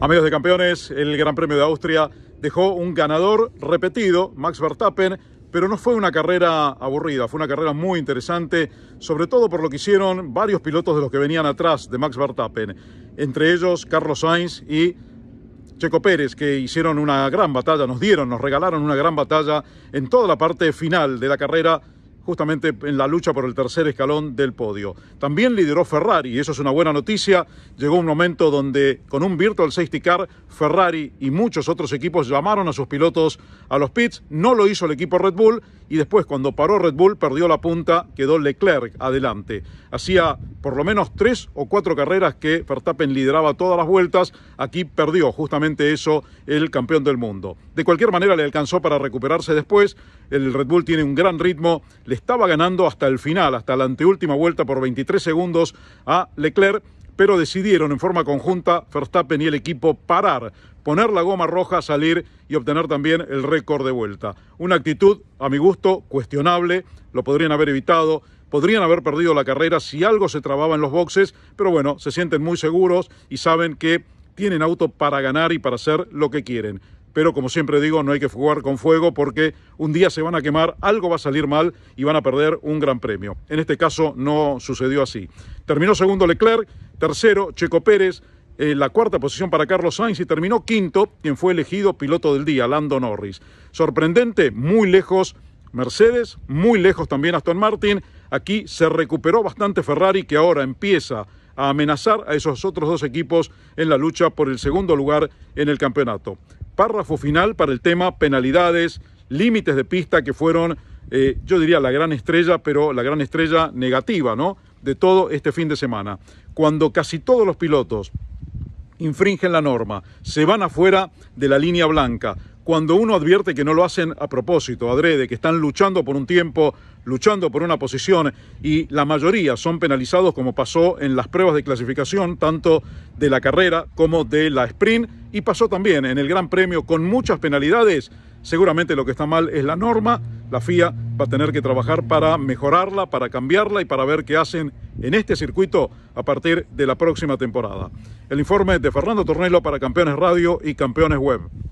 Amigos de campeones, el Gran Premio de Austria dejó un ganador repetido, Max Verstappen, pero no fue una carrera aburrida, fue una carrera muy interesante, sobre todo por lo que hicieron varios pilotos de los que venían atrás de Max Verstappen, entre ellos Carlos Sainz y Checo Pérez, que hicieron una gran batalla, nos dieron, nos regalaron una gran batalla en toda la parte final de la carrera justamente en la lucha por el tercer escalón del podio. También lideró Ferrari, y eso es una buena noticia. Llegó un momento donde con un virtual safety car, Ferrari y muchos otros equipos llamaron a sus pilotos a los pits. No lo hizo el equipo Red Bull y después cuando paró Red Bull perdió la punta, quedó Leclerc adelante. Hacía por lo menos tres o cuatro carreras que Verstappen lideraba todas las vueltas. Aquí perdió justamente eso el campeón del mundo. De cualquier manera le alcanzó para recuperarse después. El Red Bull tiene un gran ritmo estaba ganando hasta el final, hasta la anteúltima vuelta por 23 segundos a Leclerc, pero decidieron en forma conjunta Verstappen y el equipo parar, poner la goma roja, salir y obtener también el récord de vuelta. Una actitud, a mi gusto, cuestionable, lo podrían haber evitado podrían haber perdido la carrera si algo se trababa en los boxes, pero bueno, se sienten muy seguros y saben que tienen auto para ganar y para hacer lo que quieren pero como siempre digo, no hay que jugar con fuego porque un día se van a quemar, algo va a salir mal y van a perder un gran premio. En este caso no sucedió así. Terminó segundo Leclerc, tercero Checo Pérez, eh, la cuarta posición para Carlos Sainz y terminó quinto, quien fue elegido piloto del día, Lando Norris. Sorprendente, muy lejos Mercedes, muy lejos también Aston Martin. Aquí se recuperó bastante Ferrari que ahora empieza a amenazar a esos otros dos equipos en la lucha por el segundo lugar en el campeonato párrafo final para el tema penalidades, límites de pista que fueron, eh, yo diría, la gran estrella, pero la gran estrella negativa, ¿no? De todo este fin de semana. Cuando casi todos los pilotos infringen la norma, se van afuera de la línea blanca, cuando uno advierte que no lo hacen a propósito, adrede, que están luchando por un tiempo, luchando por una posición, y la mayoría son penalizados como pasó en las pruebas de clasificación, tanto de la carrera como de la sprint, y pasó también en el Gran Premio con muchas penalidades. Seguramente lo que está mal es la norma, la FIA va a tener que trabajar para mejorarla, para cambiarla y para ver qué hacen en este circuito a partir de la próxima temporada. El informe de Fernando Tornello para Campeones Radio y Campeones Web.